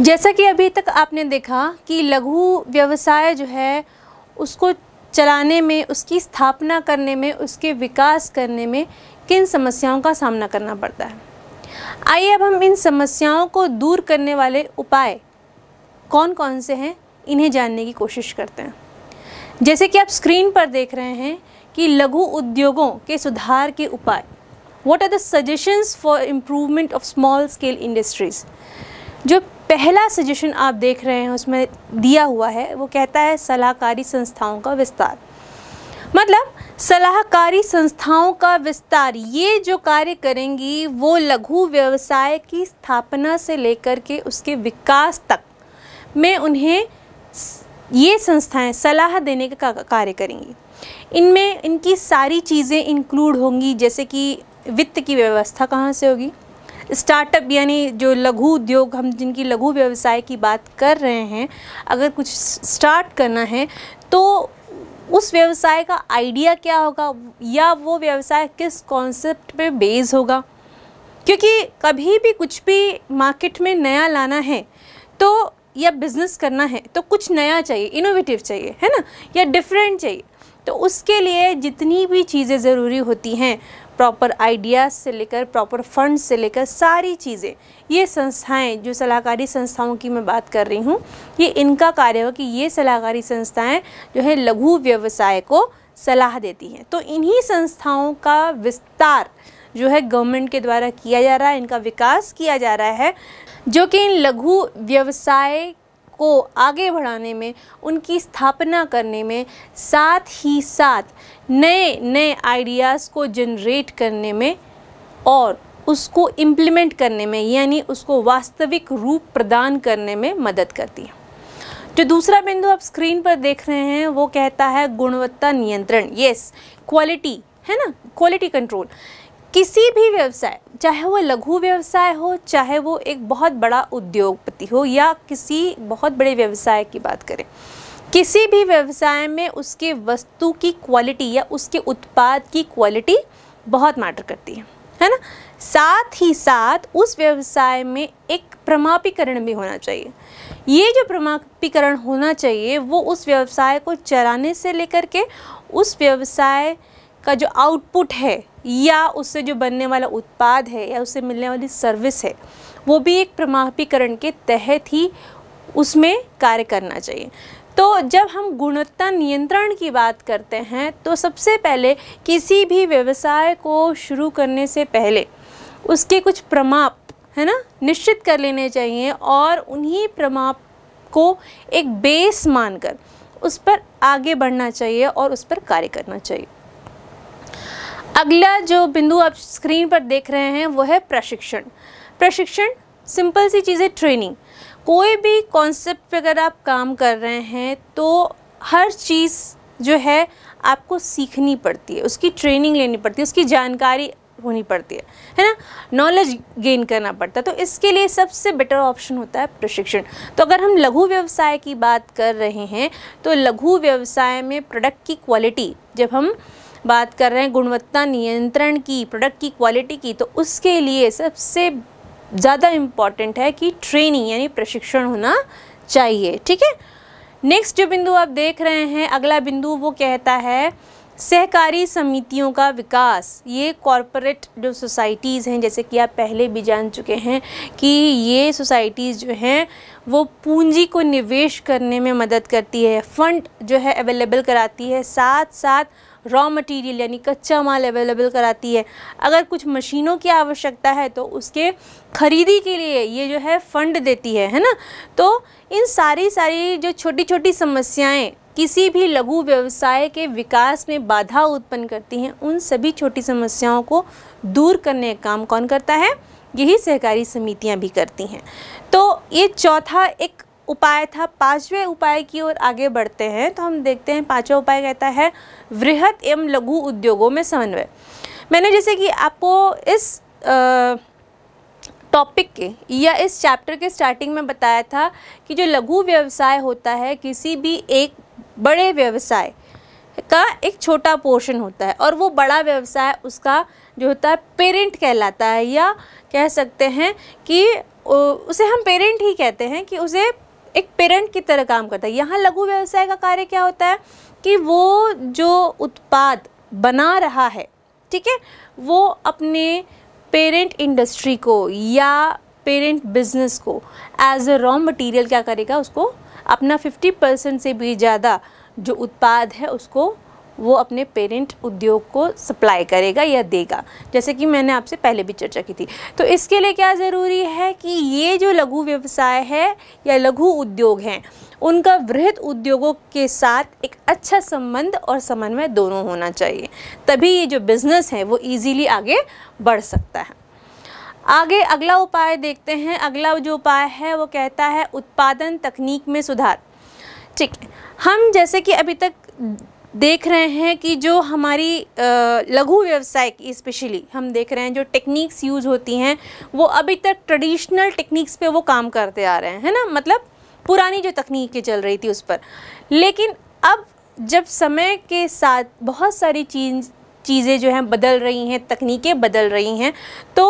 जैसा कि अभी तक आपने देखा कि लघु व्यवसाय जो है उसको चलाने में उसकी स्थापना करने में उसके विकास करने में किन समस्याओं का सामना करना पड़ता है आइए अब हम इन समस्याओं को दूर करने वाले उपाय कौन कौन से हैं इन्हें जानने की कोशिश करते हैं जैसे कि आप स्क्रीन पर देख रहे हैं कि लघु उद्योगों के सुधार के उपाय what are the suggestions for improvement of small scale industries जो पहला सजेशन आप देख रहे हैं उसमें दिया हुआ है वो कहता है सलाहकारी संस्थाओं का विस्तार मतलब सलाहकारी संस्थाओं का विस्तार ये जो कार्य करेंगी वो लघु व्यवसाय की स्थापना से लेकर के उसके विकास तक में उन्हें ये संस्थाएं सलाह देने का कार्य करेंगी इनमें इनकी सारी चीज़ें इंक्लूड होंगी जैसे कि वित्त की व्यवस्था कहाँ से होगी स्टार्टअप यानी जो लघु उद्योग हम जिनकी लघु व्यवसाय की बात कर रहे हैं अगर कुछ स्टार्ट करना है तो उस व्यवसाय का आइडिया क्या होगा या वो व्यवसाय किस कॉन्सेप्ट पे बेस होगा क्योंकि कभी भी कुछ भी मार्केट में नया लाना है तो या बिज़नेस करना है तो कुछ नया चाहिए इनोवेटिव चाहिए है ना या डिफरेंट चाहिए तो उसके लिए जितनी भी चीज़ें ज़रूरी होती हैं प्रॉपर आइडियाज़ से लेकर प्रॉपर फंड से लेकर सारी चीज़ें ये संस्थाएं जो सलाहकारी संस्थाओं की मैं बात कर रही हूँ ये इनका कार्य हो कि ये सलाहकारी संस्थाएं जो है लघु व्यवसाय को सलाह देती हैं तो इन्हीं संस्थाओं का विस्तार जो है गवर्नमेंट के द्वारा किया जा रहा है इनका विकास किया जा रहा है जो कि इन लघु व्यवसाय को आगे बढ़ाने में उनकी स्थापना करने में साथ ही साथ नए नए आइडियाज़ को जनरेट करने में और उसको इम्प्लीमेंट करने में यानी उसको वास्तविक रूप प्रदान करने में मदद करती है जो दूसरा बिंदु आप स्क्रीन पर देख रहे हैं वो कहता है गुणवत्ता नियंत्रण यस क्वालिटी है ना क्वालिटी कंट्रोल किसी भी व्यवसाय चाहे वो लघु व्यवसाय हो चाहे वो एक बहुत बड़ा उद्योगपति हो या किसी बहुत बड़े व्यवसाय की बात करें किसी भी व्यवसाय में उसके वस्तु की क्वालिटी या उसके उत्पाद की क्वालिटी बहुत मैटर करती है है ना साथ ही साथ उस व्यवसाय में एक प्रमापीकरण भी होना चाहिए ये जो प्रमापीकरण होना चाहिए वो उस व्यवसाय को चलाने से लेकर के उस व्यवसाय का जो आउटपुट है या उससे जो बनने वाला उत्पाद है या उससे मिलने वाली सर्विस है वो भी एक प्रमापीकरण के तहत ही उसमें कार्य करना चाहिए तो जब हम गुणवत्ता नियंत्रण की बात करते हैं तो सबसे पहले किसी भी व्यवसाय को शुरू करने से पहले उसके कुछ प्रमाप है ना निश्चित कर लेने चाहिए और उन्हीं प्रमाप को एक बेस मानकर उस पर आगे बढ़ना चाहिए और उस पर कार्य करना चाहिए अगला जो बिंदु आप स्क्रीन पर देख रहे हैं वो है प्रशिक्षण प्रशिक्षण सिंपल सी चीज़ है ट्रेनिंग कोई भी कॉन्सेप्ट पे अगर आप काम कर रहे हैं तो हर चीज़ जो है आपको सीखनी पड़ती है उसकी ट्रेनिंग लेनी पड़ती है उसकी जानकारी होनी पड़ती है है ना नॉलेज गेन करना पड़ता है तो इसके लिए सबसे बेटर ऑप्शन होता है प्रशिक्षण तो अगर हम लघु व्यवसाय की बात कर रहे हैं तो लघु व्यवसाय में प्रोडक्ट की क्वालिटी जब हम बात कर रहे हैं गुणवत्ता नियंत्रण की प्रोडक्ट की क्वालिटी की तो उसके लिए सबसे ज़्यादा इम्पॉर्टेंट है कि ट्रेनिंग यानी प्रशिक्षण होना चाहिए ठीक है नेक्स्ट जो बिंदु आप देख रहे हैं अगला बिंदु वो कहता है सहकारी समितियों का विकास ये कॉरपोरेट जो सोसाइटीज़ हैं जैसे कि आप पहले भी जान चुके हैं कि ये सोसाइटीज़ जो हैं वो पूंजी को निवेश करने में मदद करती है फंड जो है अवेलेबल कराती है साथ साथ रॉ मटेरियल यानी कच्चा माल अवेलेबल कराती है अगर कुछ मशीनों की आवश्यकता है तो उसके खरीदी के लिए ये जो है फंड देती है है ना तो इन सारी सारी जो छोटी छोटी समस्याएं किसी भी लघु व्यवसाय के विकास में बाधा उत्पन्न करती हैं उन सभी छोटी समस्याओं को दूर करने का काम कौन करता है यही सहकारी समितियां भी करती हैं तो ये चौथा एक उपाय था पांचवें उपाय की ओर आगे बढ़ते हैं तो हम देखते हैं पांचवा उपाय कहता है वृहत एवं लघु उद्योगों में समन्वय मैंने जैसे कि आपको इस आ, टॉपिक के या इस चैप्टर के स्टार्टिंग में बताया था कि जो लघु व्यवसाय होता है किसी भी एक बड़े व्यवसाय का एक छोटा पोर्शन होता है और वो बड़ा व्यवसाय उसका जो होता है पेरेंट कहलाता है या कह सकते हैं कि उसे हम पेरेंट ही कहते हैं कि उसे एक पेरेंट की तरह काम करता है यहाँ लघु व्यवसाय का कार्य क्या होता है कि वो जो उत्पाद बना रहा है ठीक है वो अपने पेरेंट इंडस्ट्री को या पेरेंट बिजनेस को एज अ रॉ मटेरियल क्या करेगा उसको अपना 50 परसेंट से भी ज़्यादा जो उत्पाद है उसको वो अपने पेरेंट उद्योग को सप्लाई करेगा या देगा जैसे कि मैंने आपसे पहले भी चर्चा की थी तो इसके लिए क्या ज़रूरी है कि ये जो लघु व्यवसाय है या लघु उद्योग हैं उनका वृहत उद्योगों के साथ एक अच्छा संबंध और समन्वय दोनों होना चाहिए तभी ये जो बिज़नेस है वो ईजीली आगे बढ़ सकता है आगे अगला उपाय देखते हैं अगला जो उपाय है वो कहता है उत्पादन तकनीक में सुधार ठीक हम जैसे कि अभी तक देख रहे हैं कि जो हमारी लघु व्यवसाय की स्पेशली हम देख रहे हैं जो टेक्निक्स यूज़ होती हैं वो अभी तक ट्रेडिशनल टेक्निक्स पे वो काम करते आ रहे हैं है ना मतलब पुरानी जो तकनीकें चल रही थी उस पर लेकिन अब जब समय के साथ बहुत सारी चीज चीज़ें जो हैं बदल रही हैं तकनीकें बदल रही हैं तो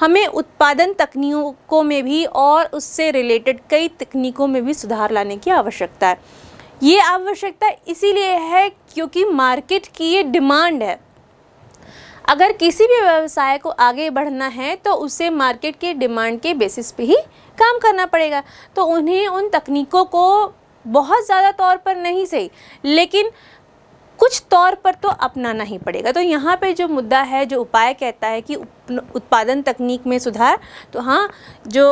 हमें उत्पादन तकनीकों में भी और उससे रिलेटेड कई तकनीकों में भी सुधार लाने की आवश्यकता है ये आवश्यकता इसीलिए है क्योंकि मार्केट की ये डिमांड है अगर किसी भी व्यवसाय को आगे बढ़ना है तो उसे मार्केट के डिमांड के बेसिस पे ही काम करना पड़ेगा तो उन्हें उन तकनीकों को बहुत ज़्यादा तौर पर नहीं सही लेकिन कुछ तौर पर तो अपनाना ही पड़ेगा तो यहाँ पे जो मुद्दा है जो उपाय कहता है कि उत्पादन तकनीक में सुधार तो हाँ जो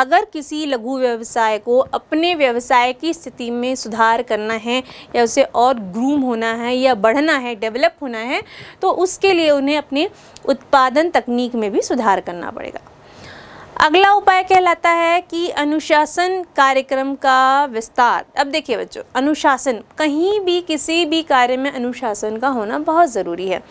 अगर किसी लघु व्यवसाय को अपने व्यवसाय की स्थिति में सुधार करना है या उसे और ग्रूम होना है या बढ़ना है डेवलप होना है तो उसके लिए उन्हें अपने उत्पादन तकनीक में भी सुधार करना पड़ेगा अगला उपाय कहलाता है कि अनुशासन कार्यक्रम का विस्तार अब देखिए बच्चों अनुशासन कहीं भी किसी भी कार्य में अनुशासन का होना बहुत ज़रूरी है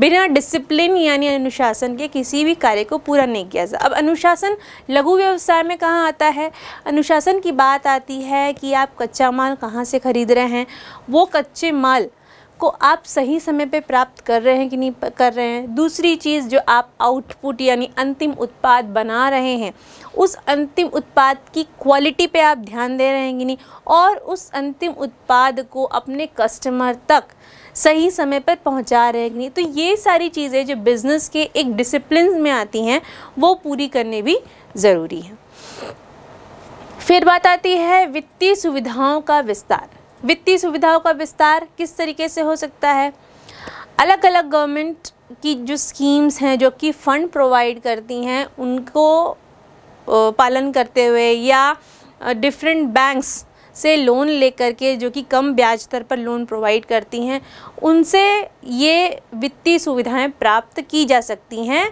बिना डिसिप्लिन यानी अनुशासन के किसी भी कार्य को पूरा नहीं किया जा अब अनुशासन लघु व्यवसाय में कहाँ आता है अनुशासन की बात आती है कि आप कच्चा माल कहाँ से ख़रीद रहे हैं वो कच्चे माल को आप सही समय पे प्राप्त कर रहे हैं कि नहीं कर रहे हैं दूसरी चीज़ जो आप आउटपुट यानी अंतिम उत्पाद बना रहे हैं उस अंतिम उत्पाद की क्वालिटी पे आप ध्यान दे रहे हैं कि नहीं और उस अंतिम उत्पाद को अपने कस्टमर तक सही समय पर पहुंचा रहे हैं कि नहीं तो ये सारी चीज़ें जो बिज़नेस के एक डिसिप्लिन में आती हैं वो पूरी करने भी ज़रूरी है फिर बात आती है वित्तीय सुविधाओं का विस्तार वित्तीय सुविधाओं का विस्तार किस तरीके से हो सकता है अलग अलग गवर्नमेंट की जो स्कीम्स हैं जो कि फ़ंड प्रोवाइड करती हैं उनको पालन करते हुए या डिफरेंट बैंक्स से लोन लेकर के जो कि कम ब्याज दर पर लोन प्रोवाइड करती हैं उनसे ये वित्तीय सुविधाएं प्राप्त की जा सकती हैं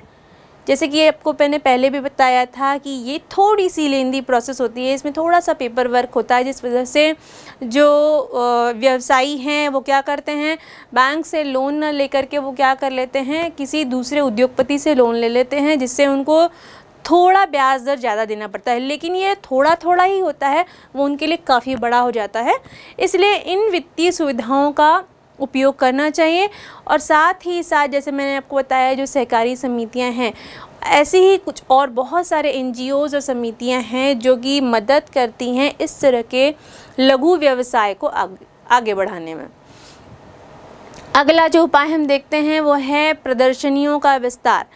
जैसे कि आपको मैंने पहले भी बताया था कि ये थोड़ी सी लेंदी प्रोसेस होती है इसमें थोड़ा सा पेपर वर्क होता है जिस वजह से जो व्यवसायी हैं वो क्या करते हैं बैंक से लोन लेकर के वो क्या कर लेते हैं किसी दूसरे उद्योगपति से लोन ले लेते हैं जिससे उनको थोड़ा ब्याज दर ज़्यादा देना पड़ता है लेकिन ये थोड़ा थोड़ा ही होता है वो उनके लिए काफ़ी बड़ा हो जाता है इसलिए इन वित्तीय सुविधाओं का उपयोग करना चाहिए और साथ ही साथ जैसे मैंने आपको बताया जो सहकारी समितियां हैं ऐसे ही कुछ और बहुत सारे एन और समितियां हैं जो कि मदद करती हैं इस तरह के लघु व्यवसाय को आग, आगे बढ़ाने में अगला जो उपाय हम देखते हैं वो है प्रदर्शनियों का विस्तार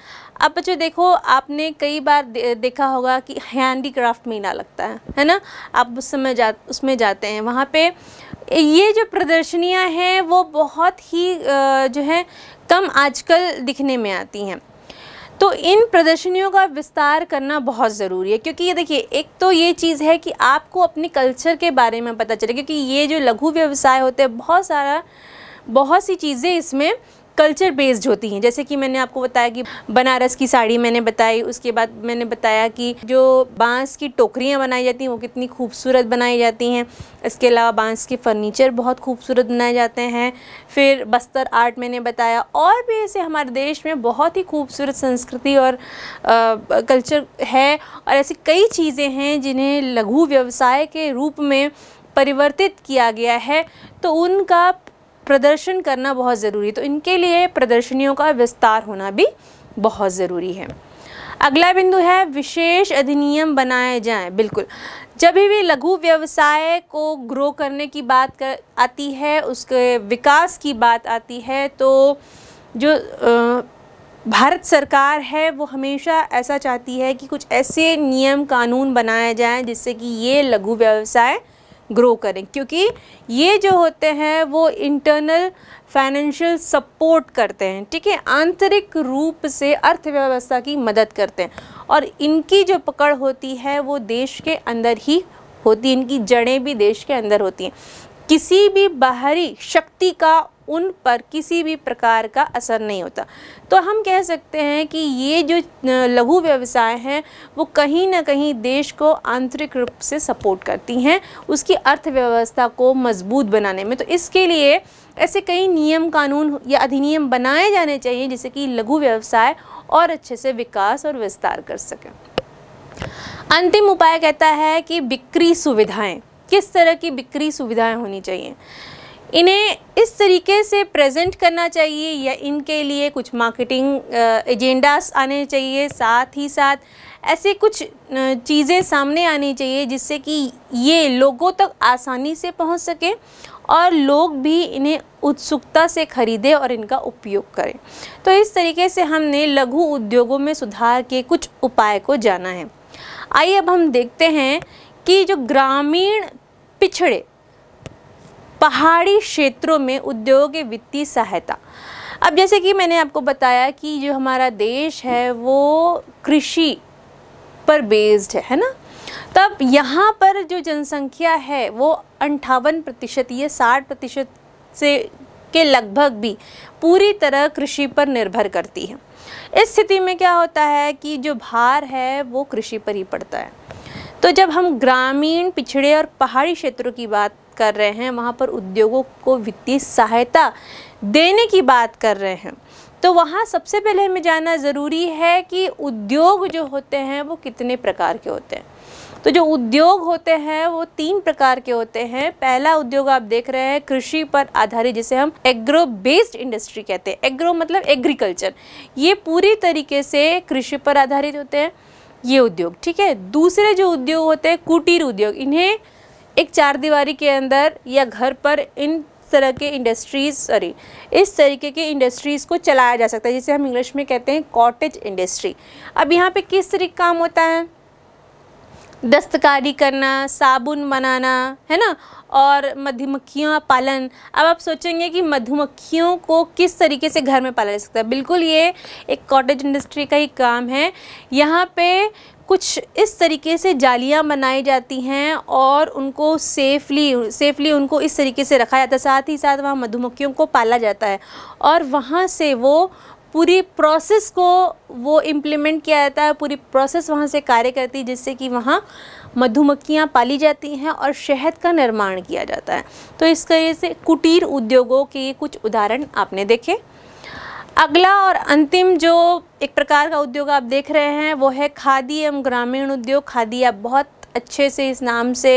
अब बच्चों देखो आपने कई बार दे, देखा होगा कि हैंडी क्राफ्ट मेला लगता है है ना आप उस समय जा उसमें जाते हैं वहाँ पे ये जो प्रदर्शनियाँ हैं वो बहुत ही जो है कम आजकल दिखने में आती हैं तो इन प्रदर्शनियों का विस्तार करना बहुत ज़रूरी है क्योंकि ये देखिए एक तो ये चीज़ है कि आपको अपने कल्चर के बारे में पता चले क्योंकि ये जो लघु व्यवसाय होते हैं बहुत सारा बहुत सी चीज़ें इसमें कल्चर बेस्ड होती हैं जैसे कि मैंने आपको बताया कि बनारस की साड़ी मैंने बताई उसके बाद मैंने बताया कि जो बांस की टोकरियाँ बनाई जाती हैं वो कितनी खूबसूरत बनाई जाती हैं इसके अलावा बांस के फर्नीचर बहुत खूबसूरत बनाए जाते हैं फिर बस्तर आर्ट मैंने बताया और भी ऐसे हमारे देश में बहुत ही खूबसूरत संस्कृति और आ, कल्चर है और ऐसी कई चीज़ें हैं जिन्हें लघु व्यवसाय के रूप में परिवर्तित किया गया है तो उनका प्रदर्शन करना बहुत ज़रूरी है तो इनके लिए प्रदर्शनियों का विस्तार होना भी बहुत ज़रूरी है अगला बिंदु है विशेष अधिनियम बनाए जाएं बिल्कुल जब भी लघु व्यवसाय को ग्रो करने की बात कर आती है उसके विकास की बात आती है तो जो आ, भारत सरकार है वो हमेशा ऐसा चाहती है कि कुछ ऐसे नियम कानून बनाए जाएं जिससे कि ये लघु व्यवसाय ग्रो करें क्योंकि ये जो होते हैं वो इंटरनल फाइनेंशियल सपोर्ट करते हैं ठीक है आंतरिक रूप से अर्थव्यवस्था की मदद करते हैं और इनकी जो पकड़ होती है वो देश के अंदर ही होती है इनकी जड़ें भी देश के अंदर होती हैं किसी भी बाहरी शक्ति का उन पर किसी भी प्रकार का असर नहीं होता तो हम कह सकते हैं कि ये जो लघु व्यवसाय हैं वो कहीं ना कहीं देश को आंतरिक रूप से सपोर्ट करती हैं उसकी अर्थव्यवस्था को मजबूत बनाने में तो इसके लिए ऐसे कई नियम कानून या अधिनियम बनाए जाने चाहिए जिससे कि लघु व्यवसाय और अच्छे से विकास और विस्तार कर सकें अंतिम उपाय कहता है कि बिक्री सुविधाएं किस तरह की बिक्री सुविधाएं होनी चाहिए इन्हें इस तरीके से प्रेजेंट करना चाहिए या इनके लिए कुछ मार्केटिंग एजेंडास आने चाहिए साथ ही साथ ऐसे कुछ चीज़ें सामने आनी चाहिए जिससे कि ये लोगों तक आसानी से पहुंच सके और लोग भी इन्हें उत्सुकता से खरीदें और इनका उपयोग करें तो इस तरीके से हमने लघु उद्योगों में सुधार के कुछ उपाय को जाना है आइए अब हम देखते हैं कि जो ग्रामीण पिछड़े पहाड़ी क्षेत्रों में उद्योग वित्तीय सहायता अब जैसे कि मैंने आपको बताया कि जो हमारा देश है वो कृषि पर बेस्ड है है ना तब यहाँ पर जो जनसंख्या है वो अंठावन प्रतिशत या साठ प्रतिशत से के लगभग भी पूरी तरह कृषि पर निर्भर करती है इस स्थिति में क्या होता है कि जो भार है वो कृषि पर ही पड़ता है तो जब हम ग्रामीण पिछड़े और पहाड़ी क्षेत्रों की बात कर रहे हैं वहाँ पर उद्योगों को वित्तीय सहायता देने की बात कर रहे हैं तो वहाँ सबसे पहले हमें जानना ज़रूरी है कि उद्योग जो होते हैं वो कितने प्रकार के होते हैं तो जो उद्योग होते हैं वो तीन प्रकार के होते हैं पहला उद्योग आप देख रहे हैं कृषि पर आधारित जिसे हम एग्रो बेस्ड इंडस्ट्री कहते हैं एग्रो मतलब एग्रीकल्चर ये पूरी तरीके से कृषि पर आधारित होते हैं ये उद्योग ठीक है दूसरे जो उद्योग होते हैं कुटीर उद्योग इन्हें एक चार दीवारी के अंदर या घर पर इन तरह के इंडस्ट्रीज़ सॉरी इस तरीके के इंडस्ट्रीज़ को चलाया जा सकता है जिसे हम इंग्लिश में कहते हैं कॉटेज इंडस्ट्री अब यहाँ पे किस तरीके काम होता है दस्तकारी करना साबुन बनाना है ना और मधुमक्खियाँ पालन अब आप सोचेंगे कि मधुमक्खियों को किस तरीके से घर में पाला जा सकता है बिल्कुल ये एक कॉटेज इंडस्ट्री का ही काम है यहाँ पे कुछ इस तरीके से जालियां बनाई जाती हैं और उनको सेफली सेफली उनको इस तरीके से रखा जाता है साथ ही साथ वहाँ मधुमक्खियों को पाला जाता है और वहाँ से वो पूरी प्रोसेस को वो इम्प्लीमेंट किया जाता है पूरी प्रोसेस वहाँ से कार्य करती है जिससे कि वहाँ मधुमक्खियाँ पाली जाती हैं और शहद का निर्माण किया जाता है तो इस तरह से कुटीर उद्योगों के कुछ उदाहरण आपने देखे अगला और अंतिम जो एक प्रकार का उद्योग आप देख रहे हैं वो है खादी एवं ग्रामीण उद्योग खादी आप बहुत अच्छे से इस नाम से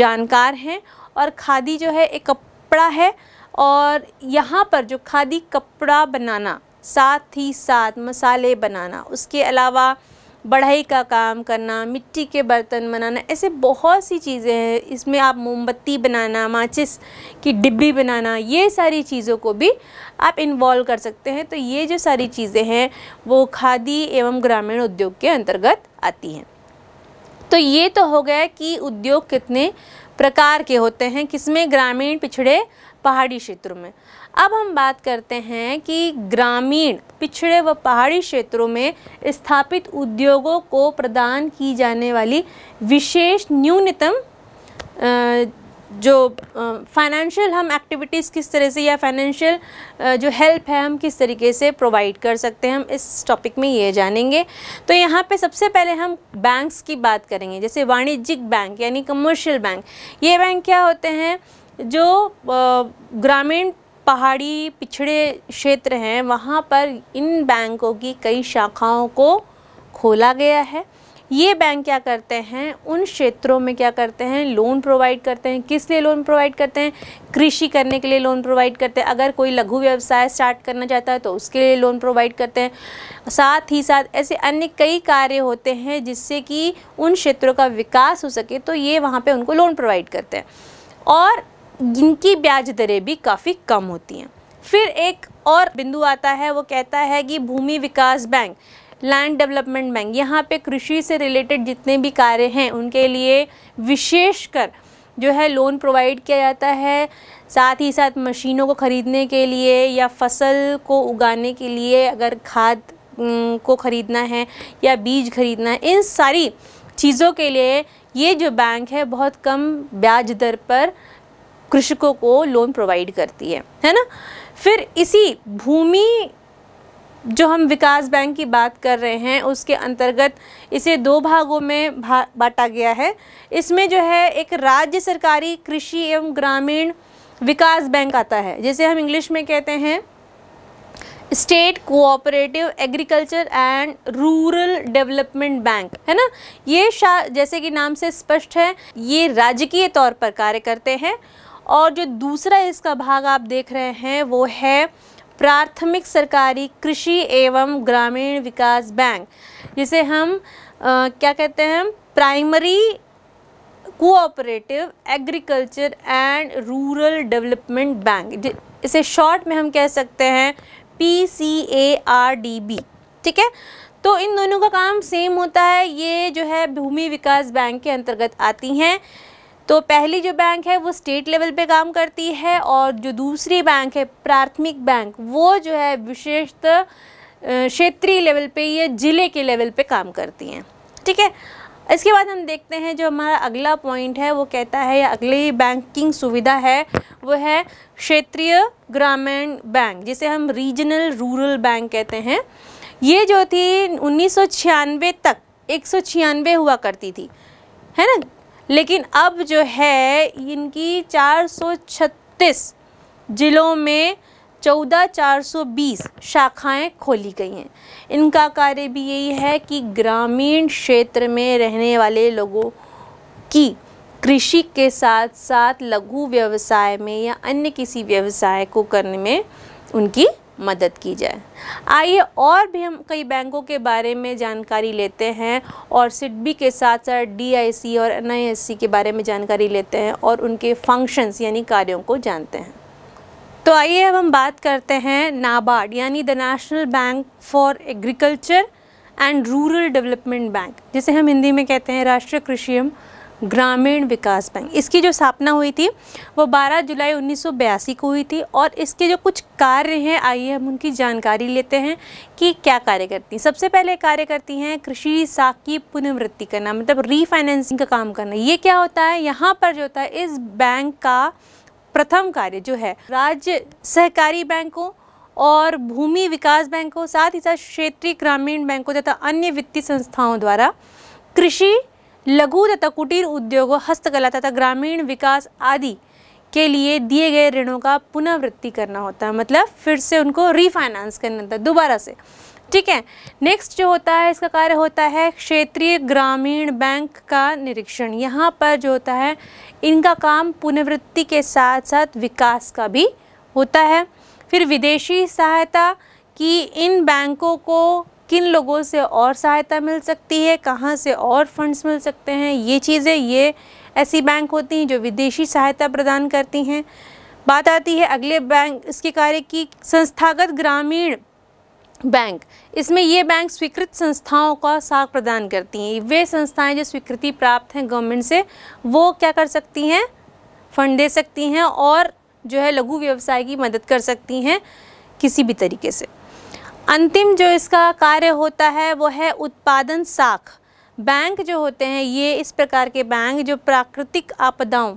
जानकार हैं और खादी जो है एक कपड़ा है और यहाँ पर जो खादी कपड़ा बनाना साथ ही साथ मसाले बनाना उसके अलावा बढ़ई का काम करना मिट्टी के बर्तन बनाना ऐसे बहुत सी चीज़ें हैं इसमें आप मोमबत्ती बनाना माचिस की डिब्बी बनाना ये सारी चीज़ों को भी आप इन्वॉल्व कर सकते हैं तो ये जो सारी चीज़ें हैं वो खादी एवं ग्रामीण उद्योग के अंतर्गत आती हैं तो ये तो हो गया कि उद्योग कितने प्रकार के होते हैं किसमें ग्रामीण पिछड़े पहाड़ी क्षेत्रों में अब हम बात करते हैं कि ग्रामीण पिछड़े व पहाड़ी क्षेत्रों में स्थापित उद्योगों को प्रदान की जाने वाली विशेष न्यूनतम जो फाइनेंशियल हम एक्टिविटीज़ किस तरह से या फाइनेंशियल जो हेल्प है हम किस तरीके से प्रोवाइड कर सकते हैं हम इस टॉपिक में ये जानेंगे तो यहाँ पे सबसे पहले हम बैंक्स की बात करेंगे जैसे वाणिज्यिक बैंक यानी कमर्शियल बैंक ये बैंक क्या होते हैं जो ग्रामीण पहाड़ी पिछड़े क्षेत्र हैं वहाँ पर इन बैंकों की कई शाखाओं को खोला गया है ये बैंक क्या करते हैं उन क्षेत्रों में क्या करते हैं लोन प्रोवाइड करते हैं किस लिए लोन प्रोवाइड करते हैं कृषि करने के लिए लोन प्रोवाइड करते हैं अगर कोई लघु व्यवसाय स्टार्ट करना चाहता है तो उसके लिए लोन प्रोवाइड करते हैं साथ ही साथ ऐसे अन्य कई कार्य होते हैं जिससे कि उन क्षेत्रों का विकास हो सके तो ये वहाँ पर उनको लोन प्रोवाइड करते हैं और इनकी ब्याज दरें भी काफ़ी कम होती हैं फिर एक और बिंदु आता है वो कहता है कि भूमि विकास बैंक लैंड डेवलपमेंट बैंक यहाँ पे कृषि से रिलेटेड जितने भी कार्य हैं उनके लिए विशेषकर जो है लोन प्रोवाइड किया जाता है साथ ही साथ मशीनों को ख़रीदने के लिए या फसल को उगाने के लिए अगर खाद को ख़रीदना है या बीज खरीदना है इन सारी चीज़ों के लिए ये जो बैंक है बहुत कम ब्याज दर पर कृषकों को लोन प्रोवाइड करती है है ना फिर इसी भूमि जो हम विकास बैंक की बात कर रहे हैं उसके अंतर्गत इसे दो भागों में भा, बांटा गया है इसमें जो है एक राज्य सरकारी कृषि एवं ग्रामीण विकास बैंक आता है जिसे हम इंग्लिश में कहते हैं state cooperative agriculture and rural development bank है ना ये जैसे कि नाम से स्पष्ट है ये राजकीय तौर पर कार्य करते हैं और जो दूसरा इसका भाग आप देख रहे हैं वो है प्राथमिक सरकारी कृषि एवं ग्रामीण विकास बैंक जिसे हम आ, क्या कहते हैं primary cooperative agriculture and rural development bank इसे शॉर्ट में हम कह सकते हैं P C A R D B ठीक है तो इन दोनों का काम सेम होता है ये जो है भूमि विकास बैंक के अंतर्गत आती हैं तो पहली जो बैंक है वो स्टेट लेवल पे काम करती है और जो दूसरी बैंक है प्राथमिक बैंक वो जो है विशेषतः क्षेत्रीय लेवल पे या ज़िले के लेवल पे काम करती हैं ठीक है इसके बाद हम देखते हैं जो हमारा अगला पॉइंट है वो कहता है या अगली बैंकिंग सुविधा है वो है क्षेत्रीय ग्रामीण बैंक जिसे हम रीजनल रूरल बैंक कहते हैं ये जो थी उन्नीस तक एक हुआ करती थी है ना लेकिन अब जो है इनकी 436 ज़िलों में चौदह चार सौ बीस शाखाएँ खोली गई हैं इनका कार्य भी यही है कि ग्रामीण क्षेत्र में रहने वाले लोगों की कृषि के साथ साथ लघु व्यवसाय में या अन्य किसी व्यवसाय को करने में उनकी मदद की जाए आइए और भी हम कई बैंकों के बारे में जानकारी लेते हैं और सिडबी के साथ साथ डी और एन के बारे में जानकारी लेते हैं और उनके फंक्शंस यानी कार्यों को जानते हैं तो आइए अब हम बात करते हैं नाबार्ड यानी the national bank for agriculture and rural development bank जिसे हम हिंदी में कहते हैं राष्ट्रीय कृषि एवं ग्रामीण विकास बैंक इसकी जो स्थापना हुई थी वो 12 जुलाई 1982 को हुई थी और इसके जो कुछ कार्य हैं आइए हम उनकी जानकारी लेते हैं कि क्या कार्य करती हैं सबसे पहले कार्य करती हैं कृषि साख की पुनर्वृत्ति करना मतलब रीफाइनेंसिंग का काम करना ये क्या होता है यहाँ पर जो होता है इस बैंक का प्रथम कार्य जो है राज्य सहकारी बैंकों और भूमि विकास बैंकों साथ ही साथ क्षेत्रीय ग्रामीण बैंकों तथा अन्य वित्तीय संस्थाओं द्वारा कृषि लघु तथा कुटीर उद्योगों हस्तकला तथा ग्रामीण विकास आदि के लिए दिए गए ऋणों का पुनर्वृत्ति करना होता है मतलब फिर से उनको रीफाइनेंस करना होता है दोबारा से ठीक है नेक्स्ट जो होता है इसका कार्य होता है क्षेत्रीय ग्रामीण बैंक का निरीक्षण यहाँ पर जो होता है इनका काम पुनर्वृत्ति के साथ साथ विकास का भी होता है फिर विदेशी सहायता कि इन बैंकों को किन लोगों से और सहायता मिल सकती है कहाँ से और फंड्स मिल सकते हैं ये चीज़ें ये ऐसी बैंक होती हैं जो विदेशी सहायता प्रदान करती हैं बात आती है अगले बैंक इसके कार्य की संस्थागत ग्रामीण बैंक इसमें ये बैंक स्वीकृत संस्थाओं का साख प्रदान करती हैं वे संस्थाएं जो स्वीकृति प्राप्त हैं गवर्नमेंट से वो क्या कर सकती हैं फंड दे सकती हैं और जो है लघु व्यवसाय की मदद कर सकती हैं किसी भी तरीके से अंतिम जो इसका कार्य होता है वो है उत्पादन साख बैंक जो होते हैं ये इस प्रकार के बैंक जो प्राकृतिक आपदाओं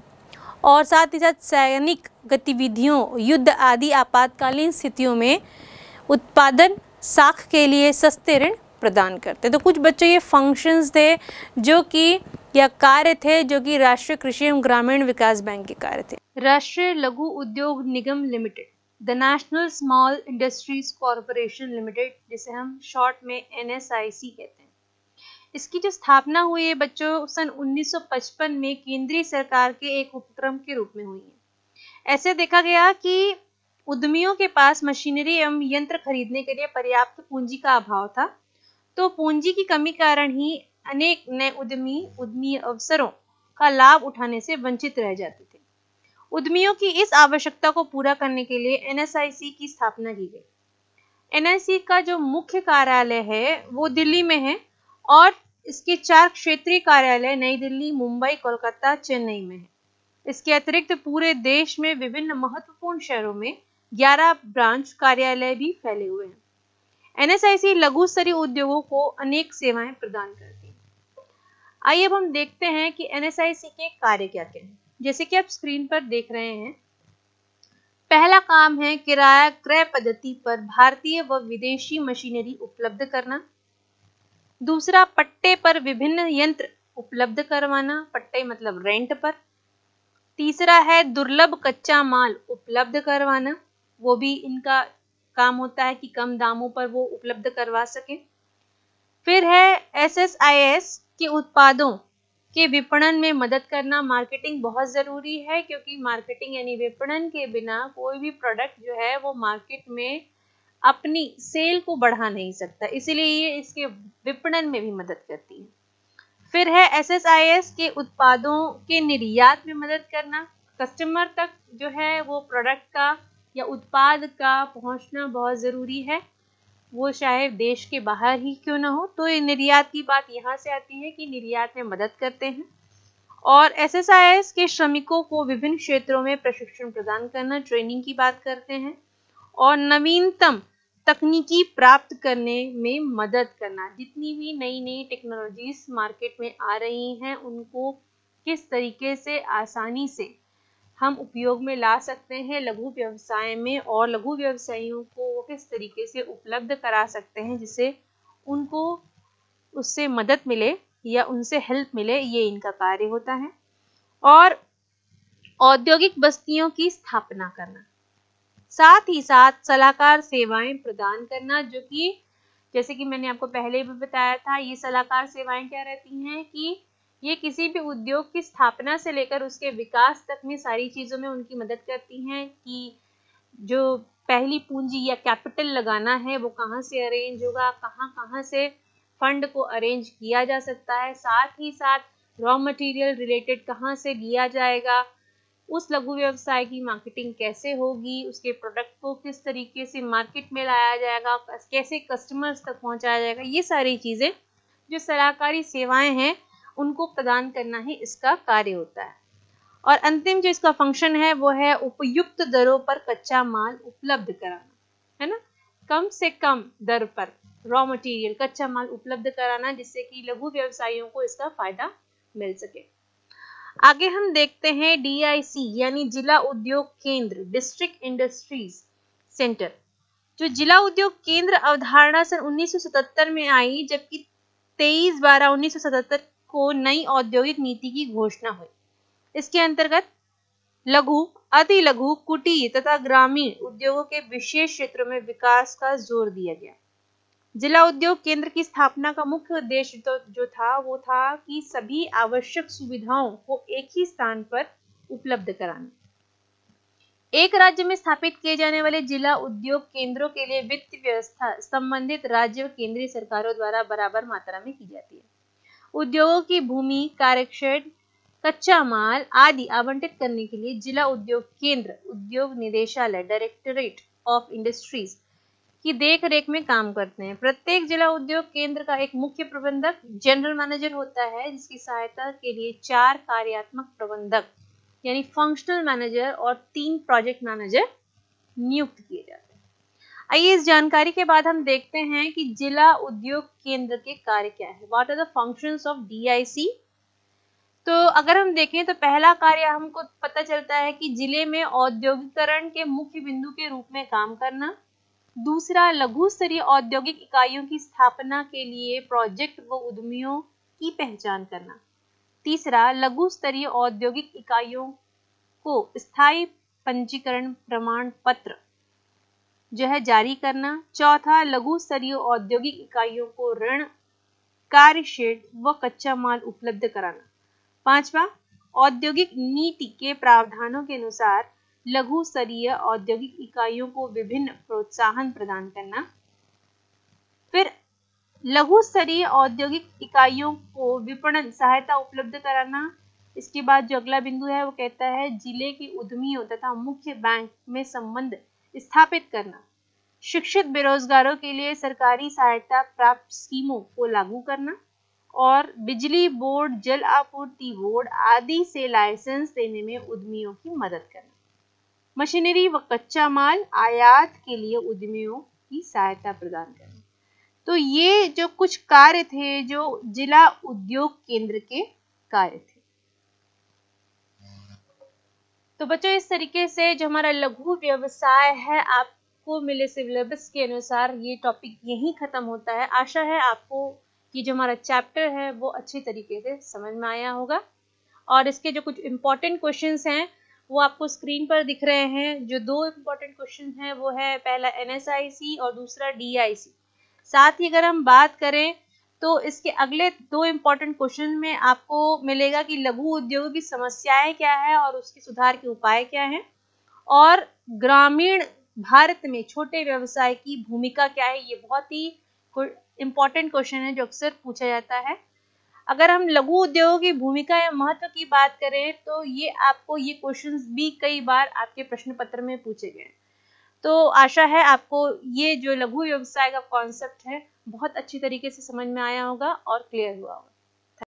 और साथ ही साथ सैनिक गतिविधियों युद्ध आदि आपातकालीन स्थितियों में उत्पादन साख के लिए सस्ते ऋण प्रदान करते तो कुछ बच्चों ये फंक्शंस थे जो कि या कार्य थे जो कि राष्ट्रीय कृषि एवं ग्रामीण विकास बैंक के कार्य थे राष्ट्रीय लघु उद्योग निगम limited the national small industries corporation limited जिसे हम शॉर्ट में एन कहते हैं इसकी जो स्थापना हुई है बच्चों सन 1955 में केंद्रीय सरकार के एक उपक्रम के रूप में हुई है ऐसे देखा गया कि उद्यमियों के पास मशीनरी एवं यंत्र खरीदने के लिए पर्याप्त पूंजी का अभाव था तो पूंजी की कमी कारण ही अनेक नए उद्यमी उद्यमी अवसरों का लाभ उठाने से वंचित रह जाते थे उद्यमियों की इस आवश्यकता को पूरा करने के लिए एनएसआईसी की स्थापना की गई एनआईसी का जो मुख्य कार्यालय है वो दिल्ली में है और इसके चार क्षेत्रीय कार्यालय नई दिल्ली मुंबई कोलकाता चेन्नई में है इसके अतिरिक्त पूरे देश में विभिन्न महत्वपूर्ण शहरों में 11 ब्रांच कार्यालय भी फैले हुए हैं एनएसआईसी लघु स्तरीय उद्योगों को अनेक सेवाएं प्रदान करती है आइए अब हम देखते हैं कि एनएसआईसी के कार्य क्या क्या हैं जैसे कि आप स्क्रीन पर देख रहे हैं पहला काम है किराया क्रय पद्धति पर भारतीय व विदेशी मशीनरी उपलब्ध करना दूसरा पट्टे पर विभिन्न यंत्र उपलब्ध करवाना पट्टे मतलब रेंट पर तीसरा है दुर्लभ कच्चा माल उपलब्ध करवाना वो भी इनका काम होता है कि कम दामों पर वो उपलब्ध करवा सके फिर है एस एस आई एस के उत्पादों के विपणन में मदद करना मार्केटिंग बहुत ज़रूरी है क्योंकि मार्केटिंग यानी विपणन के बिना कोई भी प्रोडक्ट जो है वो मार्केट में अपनी सेल को बढ़ा नहीं सकता इसीलिए ये इसके विपणन में भी मदद करती है फिर है एसएसआईएस के उत्पादों के निर्यात में मदद करना कस्टमर तक जो है वो प्रोडक्ट का या उत्पाद का पहुंचना बहुत ज़रूरी है वो चाहे देश के बाहर ही क्यों ना हो तो निर्यात की बात यहाँ से आती है कि निर्यात में मदद करते हैं और एस के श्रमिकों को विभिन्न क्षेत्रों में प्रशिक्षण प्रदान करना ट्रेनिंग की बात करते हैं और नवीनतम तकनीकी प्राप्त करने में मदद करना जितनी भी नई नई टेक्नोलॉजीज मार्केट में आ रही हैं उनको किस तरीके से आसानी से हम उपयोग में ला सकते हैं लघु व्यवसाय में और लघु व्यवसायियों को वो किस तरीके से उपलब्ध करा सकते हैं जिससे उनको उससे मदद मिले या उनसे हेल्प मिले ये इनका कार्य होता है और औद्योगिक बस्तियों की स्थापना करना साथ ही साथ सलाहकार सेवाएं प्रदान करना जो कि जैसे कि मैंने आपको पहले भी बताया था ये सलाहकार सेवाएं क्या रहती हैं कि ये किसी भी उद्योग की स्थापना से लेकर उसके विकास तक में सारी चीज़ों में उनकी मदद करती हैं कि जो पहली पूंजी या कैपिटल लगाना है वो कहाँ से अरेंज होगा कहाँ कहाँ से फंड को अरेंज किया जा सकता है साथ ही साथ रॉ मटेरियल रिलेटेड कहाँ से लिया जाएगा उस लघु व्यवसाय की मार्केटिंग कैसे होगी उसके प्रोडक्ट को किस तरीके से मार्केट में लाया जाएगा कैसे कस्टमर्स तक पहुंचाया जाएगा ये सारी चीज़ें जो सलाहकारी सेवाएं हैं उनको प्रदान करना ही इसका कार्य होता है और अंतिम जो इसका फंक्शन है वो है उपयुक्त दरों पर कच्चा माल उपलब्ध कराना है ना कम से कम दर पर रॉ मटेरियल कच्चा माल उपलब्ध कराना जिससे कि लघु व्यवसायियों को इसका फायदा मिल सके आगे हम देखते हैं डीआईसी यानी जिला उद्योग केंद्र डिस्ट्रिक्ट इंडस्ट्रीज सेंटर जो जिला उद्योग केंद्र अवधारणा सन 1977 में आई जबकि 23 बारह 1977 को नई औद्योगिक नीति की घोषणा हुई इसके अंतर्गत लघु अति लघु कुटी तथा ग्रामीण उद्योगों के विशेष क्षेत्रों में विकास का जोर दिया गया जिला उद्योग केंद्र की स्थापना का मुख्य उद्देश्य तो जो था वो था कि सभी आवश्यक सुविधाओं को एक ही स्थान पर उपलब्ध कराना एक राज्य में स्थापित किए जाने वाले जिला उद्योग केंद्रों के लिए वित्त व्यवस्था संबंधित राज्य और केंद्रीय सरकारों द्वारा बराबर मात्रा में की जाती है उद्योगों की भूमि कार्यक्षेत्र कच्चा माल आदि आवंटित करने के लिए जिला उद्योग केंद्र उद्योग निदेशालय डायरेक्टरेट ऑफ इंडस्ट्रीज की देखरेख में काम करते हैं प्रत्येक जिला उद्योग केंद्र का एक मुख्य प्रबंधक जनरल मैनेजर होता है जिसकी सहायता के लिए चार कार्यात्मक प्रबंधक यानी फंक्शनल मैनेजर और तीन प्रोजेक्ट मैनेजर नियुक्त किए जाते हैं आइए इस जानकारी के बाद हम देखते हैं कि जिला उद्योग केंद्र के कार्य क्या है what are the function of D तो अगर हम देखें तो पहला कार्य हमको पता चलता है कि जिले में औद्योगिकरण के मुख्य बिंदु के रूप में काम करना दूसरा लघु स्तरीय औद्योगिक इकाइयों की स्थापना के लिए प्रोजेक्ट व उद्यमियों की पहचान करना तीसरा लघु स्तरीय औद्योगिक इकाइयों को स्थायी पंजीकरण प्रमाण पत्र जो है जारी करना चौथा लघु स्तरीय औद्योगिक इकाइयों को ऋण कार्य शेड व कच्चा माल उपलब्ध कराना पांचवा औद्योगिक नीति के प्रावधानों के अनुसार लघु स्तरीय औद्योगिक इकाइयों को विभिन्न प्रोत्साहन प्रदान करना फिर लघु स्तरीय औद्योगिक इकाइयों को विपणन सहायता उपलब्ध कराना इसके बाद जो अगला बिंदु है वो कहता है जिले के उद्यमियों तथा मुख्य बैंक में संबंध स्थापित करना शिक्षित बेरोजगारों के लिए सरकारी सहायता प्राप्त स्कीमों को लागू करना और बिजली बोर्ड जल आपूर्ति बोर्ड आदि से लाइसेंस देने में उद्यमियों की मदद करना मशीनरी व कच्चा माल आयात के लिए उद्यमियों की सहायता प्रदान करना तो ये जो कुछ कार्य थे जो जिला उद्योग केंद्र के कार्य थे तो बच्चों इस तरीके से जो हमारा लघु व्यवसाय है आपको मिले सिलेबस के अनुसार ये टॉपिक यही ख़त्म होता है आशा है आपको कि जो हमारा चैप्टर है वो अच्छी तरीके से समझ में आया होगा और इसके जो कुछ इम्पोर्टेंट क्वेश्चन हैं वो आपको स्क्रीन पर दिख रहे हैं जो दो इम्पोर्टेंट क्वेश्चन हैं वो है पहला एनएसआईसी और दूसरा डी साथ ही अगर हम बात करें तो इसके अगले दो इम्पॉर्टेंट क्वेश्चन में आपको मिलेगा कि लघु उद्योगों की समस्याएं क्या है और उसके सुधार के उपाय क्या हैं और ग्रामीण भारत में छोटे व्यवसाय की भूमिका क्या है ये बहुत ही इम्पोर्टेंट क्वेश्चन है जो अक्सर पूछा जाता है अगर हम लघु उद्योगों की भूमिका या महत्व की बात करें तो ये आपको ये क्वेश्चंस भी कई बार आपके प्रश्न पत्र में पूछे गए तो आशा है आपको ये जो लघु व्यवसाय का कॉन्सेप्ट है बहुत अच्छी तरीके से समझ में आया होगा और क्लियर हुआ होगा